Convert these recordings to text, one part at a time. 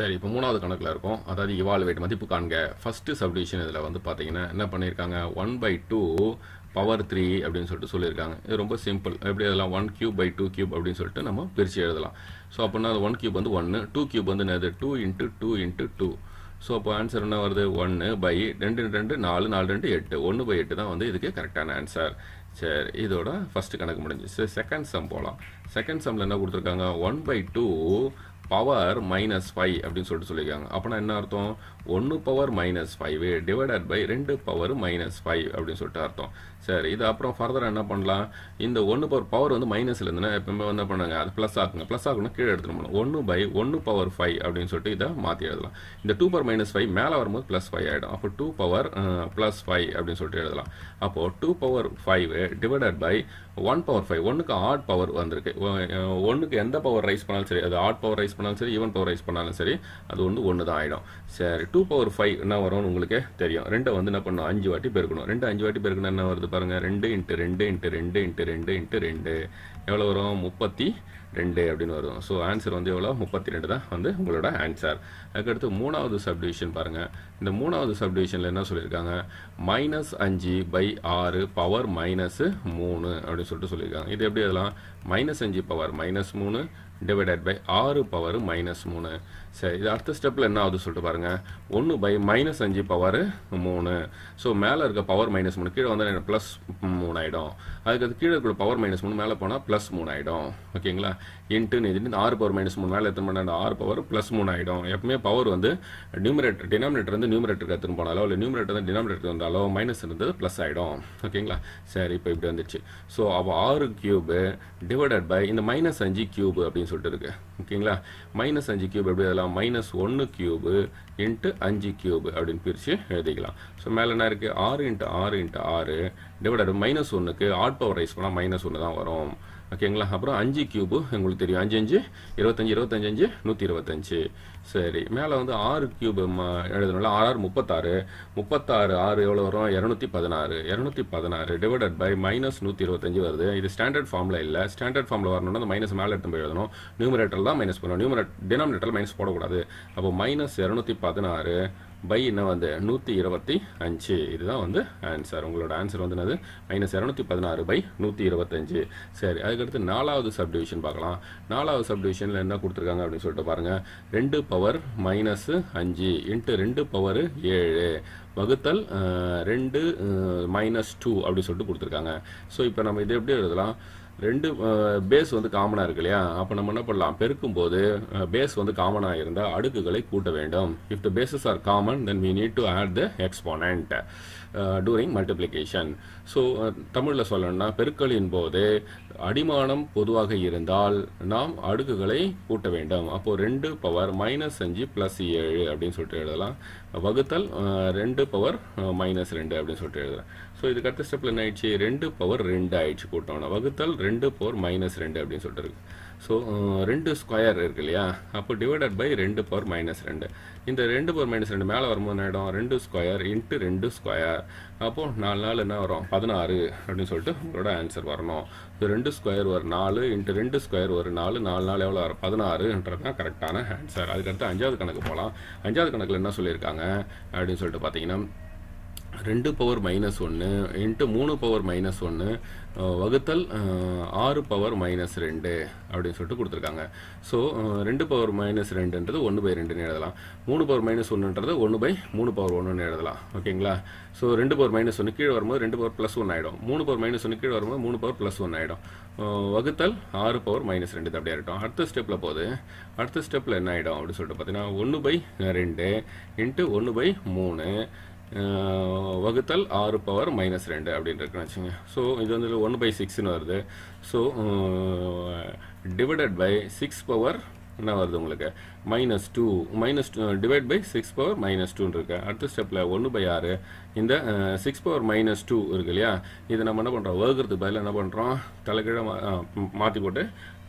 சரி இப்போ மூணாவது கணக்கில் இருக்கும் அதாவது இவால்வேட் மதிப்பு காண்க ஃபஸ்ட்டு சப்டிவிஷன் இதில் வந்து பார்த்தீங்கன்னா என்ன பண்ணியிருக்காங்க one by two power three அப்படின்னு சொல்லிட்டு சொல்லியிருக்காங்க இது ரொம்ப சிம்பிள் எப்படி எழுதலாம் one cube by two cube அப்படின்னு சொல்லிட்டு நம்ம பிரித்து எழுதலாம் ஸோ அப்படின்னா அது ஒன் கியூப் வந்து ஒன்று டூ கியூப் வந்து என்னது two into two into two so அப்போ ஆன்சர் என்ன வருது ஒன்று பை ரெண்டு ரெண்டு நாலு நாலு ரெண்டு எட்டு ஒன்று பை எட்டு தான் வந்து இதுக்கு கரெக்டான ஆன்சர் சரி இதோட ஃபஸ்ட்டு கணக்கு முடிஞ்சு சரி செகண்ட் சம் போகலாம் செகண்ட் சம்மில் என்ன கொடுத்துருக்காங்க one by two power minus five அப்படின்னு சொல்லிட்டு சொல்லியிருக்காங்க அப்போனா என்ன அர்த்தம் ஒன்று power minus five divided by ரெண்டு பவர் மைனஸ் ஃபைவ் அப்படின்னு சொல்லிட்டு அர்த்தம் சரி இது அப்புறம் ஃபர்தராக என்ன பண்ணலாம் இந்த ஒன்று பவர் பவர் வந்து மைனஸில் இருந்துன்னா எப்பவுமே வந்து பண்ணுங்க அது ப்ளஸ் ஆகுங்க ப்ளஸ் ஆகணும் கீழே எடுத்துகிட்டு போகணும் ஒன்று பை ஒன்று பவர் ஃபைவ் அப்படின்னு சொல்லிட்டு இதை மாற்றி எழுதலாம் இந்த டூ பவர் மைனஸ் ஃபைவ் மேலே வரும்போது ப்ளஸ் ஃபைவ் ஆகிடும் அப்போ டூ பவர் ப்ளஸ் ஃபைவ் அப்படின்னு சொல்லிட்டு எழுதலாம் அப்போது two power five divided by one power five ஒன்றுக்கு ஆட் பவர் வந்திருக்கு ஒன்றுக்கு எந்த பவர் ரைஸ் பண்ணாலும் சரி அது ஆட் பவர் ரைஸ் பண்ணாலும் சரி ஈவன் பவர் ரைஸ் பண்ணாலும் சரி அது வந்து ஒன்று தான் ஆகிடும் சரி டூ பவர் ஃபைவ் என்ன வரும்னு உங்களுக்கு தெரியும் ரெண்டை வந்து என்ன பண்ணணும் அஞ்சு வாட்டி பெருக்கணும் ரெண்டு அஞ்சு வாட்டி பெருக்கணும் என்ன வருது பாருங்கள் ரெண்டு இன்ட்டு ரெண்டு இன்ட்டு ரெண்டு இன்ட்டு ரெண்டு இன்ட்டு ரெண்டு இன்ட்டு ரெண்டு எவ்வளோ வரும் முப்பத்தி ரெண்டு அப்படின்னு வரும் ஸோ ஆன்சர் வந்து எவ்வளோ முப்பத்தி ரெண்டு தான் வந்து உங்களோட ஆன்சர் அதுக்கடுத்து மூணாவது சப்டிவிஷன் பாருங்கள் இந்த மூணாவது சப்டிவிஷனில் என்ன சொல்லியிருக்காங்க மைனஸ் அஞ்சு பை ஆறு பவர் மைனஸு மூணு அப்படின்னு சொல்லிட்டு சொல்லியிருக்காங்க இது எப்படி அதெல்லாம் மைனஸ் அஞ்சு பவர் மைனஸ் மூணு டிவைடட் பை ஆறு பவர் மைனஸ் மூணு சரி இது அடுத்த ஸ்டெப்பில் என்ன ஆகுது சொல்லிட்டு பாருங்கள் ஒன்று பை மைனஸ் அஞ்சு பவர் மூணு ஸோ மேலே இருக்க பவர் மைனஸ் மூணு கீழே வந்தால் எனக்கு ப்ளஸ் மூணு ஆகிடும் அதுக்கு அது கீழே இருக்கிற பவர் மைனஸ் மூணு மேலே போனால் ப்ளஸ் மூணு ஆகிடும் ஓகேங்களா இன்ட்டுன்னு இது ஆறு பவர் மைனஸ் மூணு மேலே எத்தனை பண்ண ஆறு பவர் ப்ளஸ் மூணு ஆகிடும் எப்பவுமே பவர் வந்து நியூமரேட்டர் டினாமினேட்டர் வந்து நியூமரேட்டருக்கு எத்தனை போனாலோ இல்லை நியூமரேட்டர் வந்து டினாமினேட்டர் வந்தாலோ மைனஸ் இருந்தது ப்ளஸ் ஆகிடும் ஓகேங்களா சரி இப்போ இப்படி வந்துச்சு ஸோ அப்போ ஆறு கியூபு டிவைடட் பை இந்த மைனஸ் அஞ்சு கியூப் அப்படின்னு சொல்லிட்டு இருக்கு ஓகேங்களா மைனஸ் அஞ்சு கியூப் எப்படி எழுதலாம் மைனஸ் ஒன்று கியூபு இன்ட்டு அஞ்சு கியூப் அப்படின்னு பிரித்து எழுதிக்கலாம் ஸோ மேலே என்ன இருக்குது ஆறு இன்ட்டு ஆறு இன்ட்டு ஆறு டிவைடட் மைனஸ் ஒன்றுக்கு ஆட் பவர் ரைஸ் பண்ணால் மைனஸ் ஒன்று தான் வரும் ஓகேங்களா அப்புறம் அஞ்சு கியூபு எங்களுக்கு தெரியும் அஞ்சு அஞ்சு இருபத்தஞ்சி இருபத்தஞ்சு அஞ்சு நூற்றி இருபத்தஞ்சு சரி மேலே வந்து ஆறு கியூபு எழுதணும்ல ஆறு ஆறு முப்பத்தாறு முப்பத்தாறு ஆறு எவ்வளோ வரும் இரநூத்தி பதினாறு இரநூத்தி பதினாறு டிவைடட் பை மைனஸ் நூற்றி இருபத்தஞ்சு வருது இது ஸ்டாண்டர்ட் ஃபார்மில் இல்லை ஸ்டாண்டர்ட் ஃபார்மில் வரணும்னா அந்த மைனஸ் மேலே எடுத்து போய் எழுதணும் நியூமரேட்டர் தான் மைனஸ் பண்ணணும் நியூமரேட் டினாமினேட்டரில் மைனஸ் போடக்கூடாது அப்போ மைனஸ் இரநூத்தி பதினாறு பை என்ன வந்து நூற்றி இருபத்தி அஞ்சு இதுதான் வந்து ஆன்சர் உங்களோட ஆன்சர் வந்து என்னது மைனஸ் இரநூத்தி பதினாறு பை நூற்றி இருபத்தஞ்சு சரி அதுக்கடுத்து நாலாவது சப்டிவிஷன் பார்க்கலாம் நாலாவது சப்டிவிஷனில் என்ன கொடுத்துருக்காங்க அப்படின்னு சொல்லிட்டு பாருங்கள் ரெண்டு பவர் மைனஸ் அஞ்சு இன்ட்டு ரெண்டு பவர் ஏழு வகுத்தல் ரெண்டு மைனஸ் டூ அப்படின்னு சொல்லிட்டு கொடுத்துருக்காங்க ஸோ இப்போ நம்ம இதை எப்படி எழுதலாம் ரெண்டு பேஸ் வந்து காமனாக இருக்கு இல்லையா அப்போ நம்ம என்ன பண்ணலாம் பெருக்கும் போது பேஸ் வந்து காமனாக இருந்தால் அடுக்குகளை கூட்ட வேண்டும் if the bases are common then we need to add the exponent during multiplication so தமிழில் சொல்லணும்னா பெருக்களின் போது அடிமானம் பொதுவாக இருந்தால் நாம் அடுக்குகளை கூட்ட வேண்டும் அப்போது ரெண்டு பவர் மைனஸ் அஞ்சு ப்ளஸ் ஏழு அப்படின்னு சொல்லிட்டு எழுதலாம் வகுத்தல் ரெண்டு பவர் மைனஸ் ரெண்டு அப்படின்னு சொல்லிட்டு எழுதலாம் ஸோ இதுக்கு அடுத்த ஸ்டெப்பில் என்ன ஆயிடுச்சு ரெண்டு பவர் ரெண்டு ஆயிடுச்சு கூட்டோம்னா வகுத்தல் ரெண்டு பவர் மைனஸ் ரெண்டு அப்படின்னு சொல்லிட்டு இருக்கு ஸோ ரெண்டு ஸ்கொயர் இருக்கு இல்லையா அப்போ டிவைடட் பை ரெண்டு பவர் மைனஸ் ரெண்டு இந்த ரெண்டு பவர் மைனஸ் ரெண்டு மேலே வரும்போது இடம் ரெண்டு ஸ்கொயர் இன்ட்டு ரெண்டு ஸ்கொயர் அப்போது நாலு நாள் என்ன வரும் பதினாறு அப்படின்னு சொல்லிட்டு உங்களோட ஆன்சர் வரணும் ரெண்டு ஸ்கொயர் ஒரு நாலு இன்ட்டு ரெண்டு ஸ்கொயர் ஒரு நாலு நாலு நாள் எவ்வளோ வரும் பதினாறுன்றது தான் கரெக்டான ஆன்சர் அதுக்கடுத்து அஞ்சாவது கணக்கு போகலாம் அஞ்சாவது கணக்கில் என்ன சொல்லியிருக்காங்க அப்படின்னு சொல்லிட்டு பார்த்தீங்கன்னா ரெண்டு பவர் மைனஸ் ஒன்று இன்ட்டு மூணு பவர் மைனஸ் ஒன்று வகுத்தல் ஆறு பவர் மைனஸ் ரெண்டு அப்படின்னு சொல்லிட்டு கொடுத்துருக்காங்க ஸோ ரெண்டு பவர் மைனஸ் ரெண்டுன்றது ஒன்று பை ரெண்டுன்னு எழுதலாம் மூணு பவர் மைனஸ் ஒன்றுன்றது ஒன்று பை மூணு பவர் ஒன்றுன்னு எழுதலாம் ஓகேங்களா ஸோ ரெண்டு பவர் மைனஸ் ஒன்று கீழே வரும்போது ரெண்டு பவர் ப்ளஸ் ஒன்று ஆகிடும் மூணு பவர் மைனஸ் ஒன்று கீழே வரும்போது மூணு பவர் ப்ளஸ் ஒன்று ஆகிடும் வகுத்தல் ஆறு பவர் மைனஸ் ரெண்டு அப்படியே ஆகிட்டோம் அடுத்த ஸ்டெப்பில் போகுது அடுத்த ஸ்டெப்பில் என்ன ஆகிடும் அப்படின்னு சொல்லிட்டு பார்த்தீங்கன்னா ஒன்று பை ரெண்டு இன்ட்டு ஒன்று பை மூணு வகுத்தல் ஆறு பவர் மைனஸ் ரெண்டு அப்படின்னு இருக்குன்னு வச்சுங்க ஸோ இது வந்து ஒன் பை சிக்ஸ்னு வருது so divided by six power என்ன வருது உங்களுக்கு minus two minus two divide by six power minus டூன்னு இருக்கு அடுத்த ஸ்டெப்பில் ஒன்று பை ஆறு இந்த சிக்ஸ் பவர் மைனஸ் டூ இருக்கு இல்லையா இதை நம்ம என்ன பண்ணுறோம் வகுக்கிறதுக்கு பதில் என்ன பண்ணுறோம் தலைகீழ மாற்றி போட்டு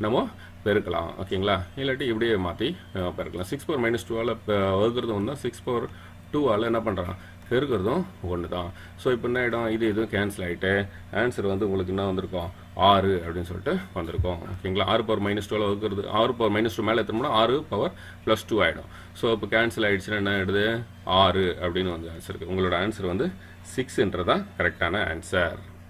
நம்ம பெருக்கலாம் ஓகேங்களா இல்லாட்டி இப்படியே மாற்றி பெருக்கலாம் சிக்ஸ் பவர் மைனஸ் டூவால் வகுக்கிறது வந்து சிக்ஸ் பவர் டூவால் என்ன பண்ணுறான் பெருக்கிறதும் ஒன்று தான் ஸோ இப்போ என்ன ஆகிடும் இது எதுவும் கேன்சல் ஆகிட்டு ஆன்சர் வந்து உங்களுக்கு என்ன வந்திருக்கும் ஆறு அப்படின்னு சொல்லிட்டு வந்திருக்கும் ஓகேங்களா ஆறு பவர் மைனஸ் டூவில் வகுக்கிறது ஆறு பவர் மைனஸ் டூ மேலே எத்தனை ஆறு பவர் ப்ளஸ் டூ ஆகிடும் ஸோ இப்போ கேன்சல் ஆகிடுச்சுன்னா என்ன ஆகிடுது ஆறு அப்படின்னு வந்து ஆன்சருக்கு உங்களோட ஆன்சர் வந்து சிக்ஸ்ன்றதான் கரெக்டான ஆன்சர்